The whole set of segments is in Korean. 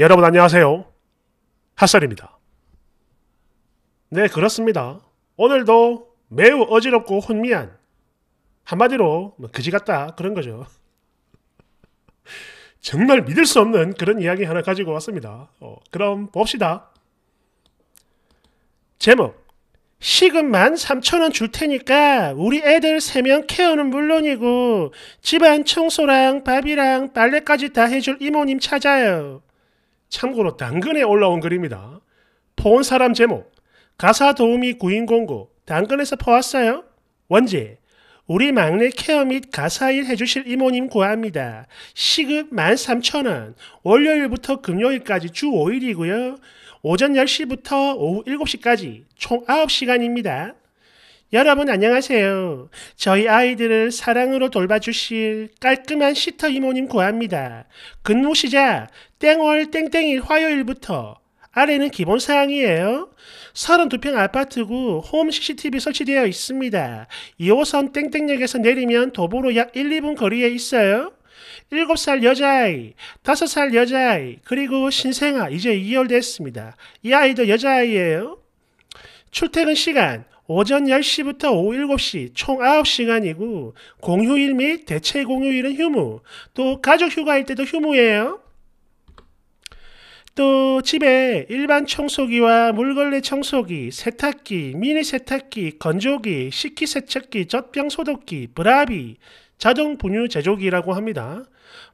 여러분 안녕하세요. 핫설입니다. 네, 그렇습니다. 오늘도 매우 어지럽고 혼미한 한마디로 뭐 그지 같다 그런 거죠. 정말 믿을 수 없는 그런 이야기 하나 가지고 왔습니다. 어, 그럼 봅시다. 제목 시급만 3천원 줄 테니까 우리 애들 3명 케어는 물론이고 집안 청소랑 밥이랑 빨래까지 다 해줄 이모님 찾아요. 참고로 당근에 올라온 글입니다. 포 사람 제목 가사 도우미 구인 공고 당근에서 퍼왔어요? 원제 우리 막내 케어 및 가사일 해주실 이모님 구합니다. 시급 13,000원. 월요일부터 금요일까지 주 5일이고요. 오전 10시부터 오후 7시까지 총 9시간입니다. 여러분 안녕하세요. 저희 아이들을 사랑으로 돌봐주실 깔끔한 시터 이모님 구합니다. 근무 시작 땡월 땡땡일 화요일부터 아래는 기본 사항이에요. 32평 아파트고 홈 CCTV 설치되어 있습니다. 2호선 땡땡역에서 내리면 도보로 약 1, 2분 거리에 있어요. 7살 여자아이, 5살 여자아이, 그리고 신생아 이제 2개월 됐습니다. 이 아이도 여자아이예요. 출퇴근 시간 오전 10시부터 오후 7시 총 9시간이고 공휴일 및 대체 공휴일은 휴무. 또 가족 휴가일 때도 휴무예요. 또 집에 일반 청소기와 물걸레 청소기, 세탁기, 미니 세탁기, 건조기, 식기 세척기, 젖병 소독기, 브라비, 자동 분유 제조기라고 합니다.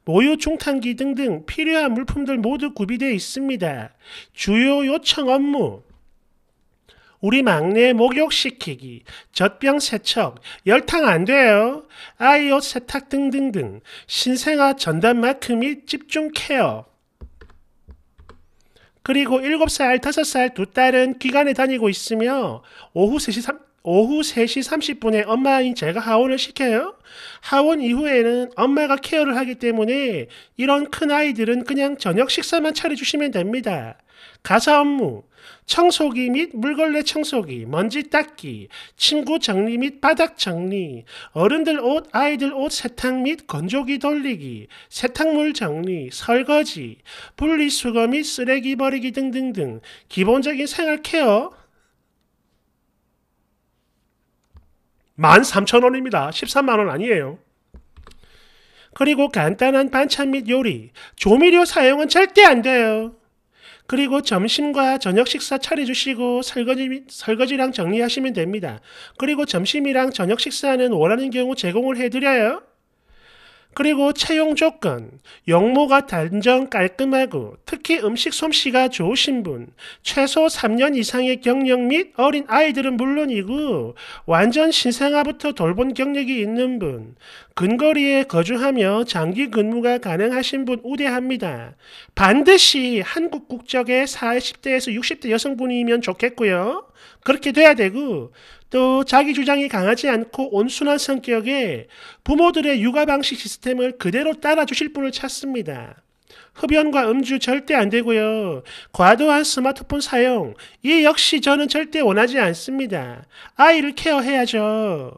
모유 중탕기 등등 필요한 물품들 모두 구비되어 있습니다. 주요 요청 업무 우리 막내 목욕시키기, 젖병 세척, 열탕 안 돼요. 아이 옷 세탁 등등등. 신생아 전담 마크 및 집중 케어. 그리고 7살, 5살 두 딸은 기간에 다니고 있으며 오후 3시 3, 오후 3시 30분에 엄마인 제가 하원을 시켜요. 하원 이후에는 엄마가 케어를 하기 때문에 이런 큰 아이들은 그냥 저녁 식사만 차려주시면 됩니다. 가사 업무, 청소기 및 물걸레 청소기, 먼지 닦기, 침구 정리 및 바닥 정리, 어른들 옷, 아이들 옷 세탁 및 건조기 돌리기, 세탁물 정리, 설거지, 분리수거 및 쓰레기 버리기 등등등 기본적인 생활 케어 13,000원입니다. 13만원 아니에요. 그리고 간단한 반찬 및 요리, 조미료 사용은 절대 안 돼요. 그리고 점심과 저녁 식사 차려주시고 설거지, 설거지랑 정리하시면 됩니다. 그리고 점심이랑 저녁 식사는 원하는 경우 제공을 해드려요. 그리고 채용 조건, 영모가 단정 깔끔하고 특히 음식 솜씨가 좋으신 분, 최소 3년 이상의 경력 및 어린 아이들은 물론이고 완전 신생아부터 돌본 경력이 있는 분, 근거리에 거주하며 장기 근무가 가능하신 분 우대합니다. 반드시 한국 국적의 40대에서 60대 여성분이면 좋겠고요. 그렇게 돼야 되고 또 자기 주장이 강하지 않고 온순한 성격에 부모들의 육아 방식 시스템을 그대로 따라주실 분을 찾습니다. 흡연과 음주 절대 안 되고요. 과도한 스마트폰 사용, 이 역시 저는 절대 원하지 않습니다. 아이를 케어해야죠.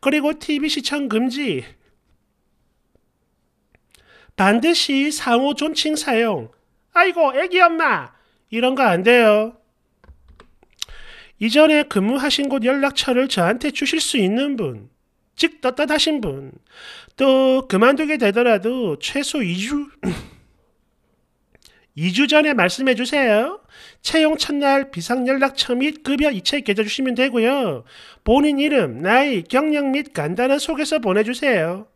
그리고 TV 시청 금지. 반드시 상호 존칭 사용. 아이고, 애기 엄마! 이런 거 안 돼요. 이전에 근무하신 곳 연락처를 저한테 주실 수 있는 분, 즉 떳떳하신 분, 또 그만두게 되더라도 최소 2주 2주 전에 말씀해 주세요. 채용 첫날 비상 연락처 및 급여 이체 계좌 주시면 되고요. 본인 이름, 나이, 경력 및 간단한 소개서 보내주세요.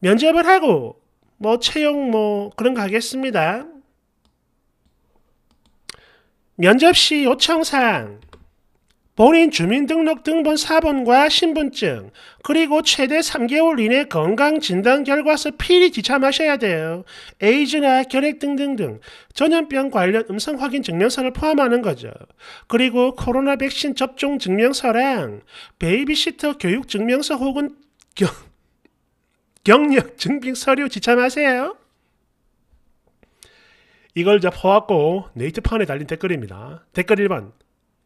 면접을 하고 뭐 채용 뭐 그런 거 하겠습니다. 면접 시 요청사항 본인 주민등록등본 4번과 신분증, 그리고 최대 3개월 이내 건강진단 결과서 필히 지참하셔야 돼요. 에이즈나 결핵 등등등 전염병 관련 음성 확인 증명서를 포함하는 거죠. 그리고 코로나 백신 접종 증명서랑 베이비시터 교육 증명서 혹은 경, 경력 증빙 서류 지참하세요. 이걸 다 퍼왔고 네이트판에 달린 댓글입니다. 댓글 1번.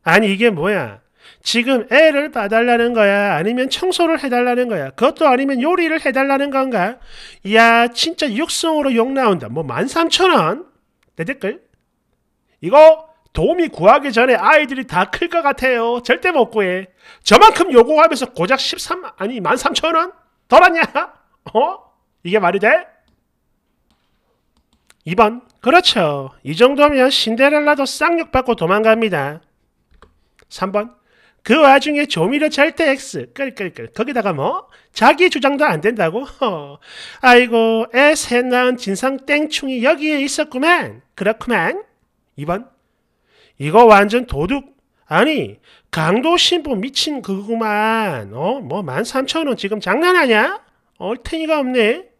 아니 이게 뭐야? 지금 애를 봐달라는 거야? 아니면 청소를 해달라는 거야? 그것도 아니면 요리를 해달라는 건가? 야 진짜 육성으로 욕 나온다. 뭐 13,000원? 내 댓글? 이거 도움이 구하기 전에 아이들이 다 클 것 같아요. 절대 못 구해. 저만큼 요구하면서 고작 13, 아니 13,000원? 더 받냐? 어? 이게 말이 돼? 2번. 그렇죠. 이 정도면 신데렐라도 쌍욕받고 도망갑니다. 3번 그 와중에 조미료 절대 X 끌끌끌 거기다가 뭐 자기 주장도 안 된다고 허. 아이고 애새 낳은 진상 땡충이 여기에 있었구만 그렇구만 2번 이거 완전 도둑 아니 강도 신부 미친 그구만 어뭐 13,000원 지금 장난하냐 얼탱이가 어, 없네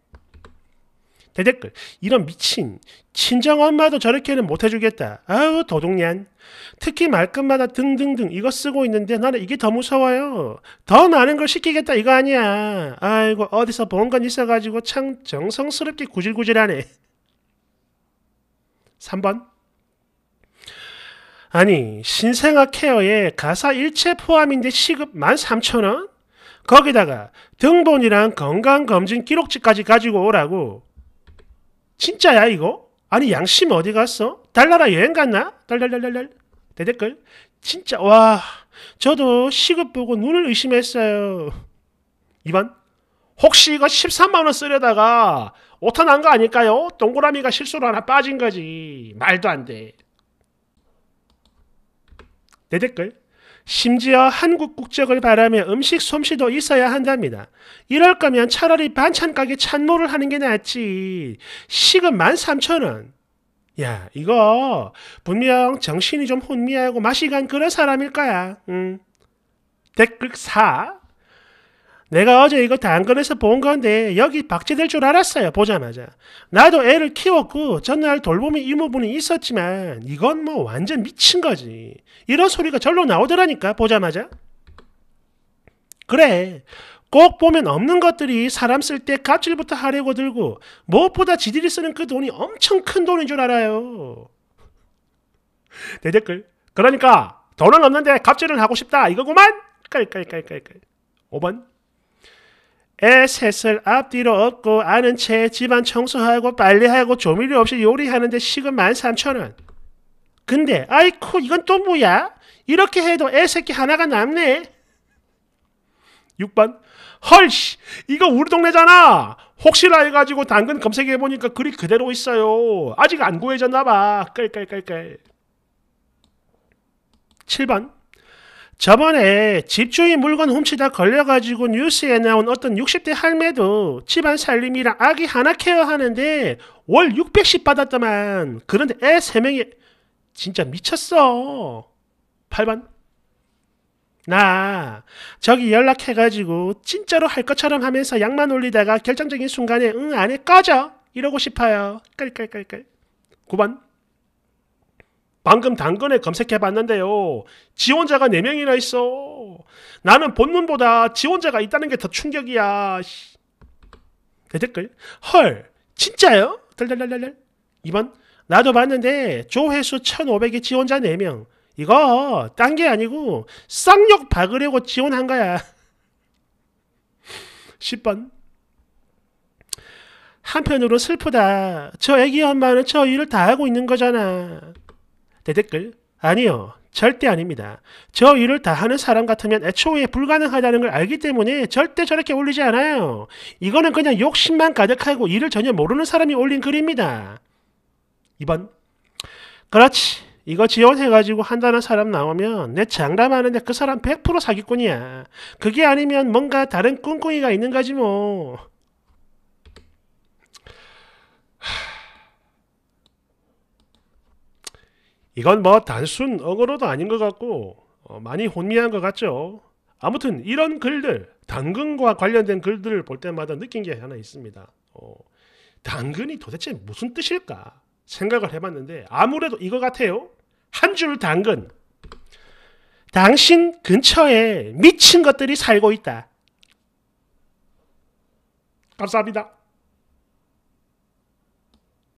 대댓글 이런 미친 친정 엄마도 저렇게는 못해주겠다. 아우 도둑년. 특히 말끝마다 등등등 이거 쓰고 있는데 나는 이게 더 무서워요. 더 많은 걸 시키겠다 이거 아니야. 아이고 어디서 본 건 있어가지고 참 정성스럽게 구질구질하네. 3번 아니 신생아 케어에 가사 일체 포함인데 시급 13,000원? 거기다가 등본이랑 건강검진 기록지까지 가지고 오라고 진짜야 이거? 아니 양심 어디 갔어? 달나라 여행 갔나? 달달달달달 대댓글 진짜 와 저도 시급 보고 눈을 의심했어요 2번 혹시 이거 13만원 쓰려다가 오타 난 거 아닐까요? 동그라미가 실수로 하나 빠진 거지 말도 안돼 대댓글 심지어 한국 국적을 바라며 음식 솜씨도 있어야 한답니다. 이럴 거면 차라리 반찬 가게 찬모를 하는 게 낫지. 식은 13,000원. 야, 이거 분명 정신이 좀 혼미하고 맛이 간 그런 사람일 거야. 음. 댓글 4. 내가 어제 이거 당근에서 본 건데 여기 박제될 줄 알았어요. 보자마자. 나도 애를 키웠고 전날 돌보미 이모분이 있었지만 이건 뭐 완전 미친 거지. 이런 소리가 절로 나오더라니까 보자마자. 그래. 꼭 보면 없는 것들이 사람 쓸 때 갑질부터 하려고 들고 무엇보다 지들이 쓰는 그 돈이 엄청 큰 돈인 줄 알아요. 대댓글. 그러니까 돈은 없는데 갑질은 하고 싶다 이거구만. 깔깔깔깔깔. 5번. 애 셋을 앞뒤로 얻고 아는 채 집안 청소하고 빨래하고 조미료 없이 요리하는데 시급 13,000원. 근데 아이쿠 이건 또 뭐야? 이렇게 해도 애새끼 하나가 남네. 6번 헐씨 이거 우리 동네잖아. 혹시나 해가지고 당근 검색해보니까 글이 그대로 있어요. 아직 안 구해졌나봐. 깔깔깔깔. 7번 저번에 집주인 물건 훔치다 걸려가지고 뉴스에 나온 어떤 60대 할매도 집안 살림이랑 아기 하나 케어하는데 월 600씩 받았더만. 그런데 애 3명이 진짜 미쳤어. 8번. 나 저기 연락해가지고 진짜로 할 것처럼 하면서 양만 올리다가 결정적인 순간에 응 안에 꺼져 이러고 싶어요. 깔깔깔깔. 9번. 방금 당근에 검색해봤는데요. 지원자가 4명이나 있어. 나는 본문보다 지원자가 있다는 게 더 충격이야. 대댓글. 헐, 진짜요? 달달달달달. 2번. 나도 봤는데 조회수 1,500에 지원자 4명. 이거 딴 게 아니고 쌍욕 박으려고 지원한 거야. 10번. 한편으로 슬프다. 저 애기 엄마는 저 일을 다 하고 있는 거잖아. 대댓글 아니요. 절대 아닙니다. 저 일을 다 하는 사람 같으면 애초에 불가능하다는 걸 알기 때문에 절대 저렇게 올리지 않아요. 이거는 그냥 욕심만 가득하고 일을 전혀 모르는 사람이 올린 글입니다. 2번. 그렇지. 이거 지원해가지고 한다는 사람 나오면 내 장담하는데 그 사람 100% 사기꾼이야. 그게 아니면 뭔가 다른 꿍꿍이가 있는 거지 뭐. 이건 뭐 단순 어그로도 아닌 것 같고 어, 많이 혼미한 것 같죠. 아무튼 이런 글들, 당근과 관련된 글들을 볼 때마다 느낀 게 하나 있습니다. 어, 당근이 도대체 무슨 뜻일까 생각을 해봤는데 아무래도 이거 같아요. 한 줄 당근. 당신 근처에 미친 것들이 살고 있다. 감사합니다.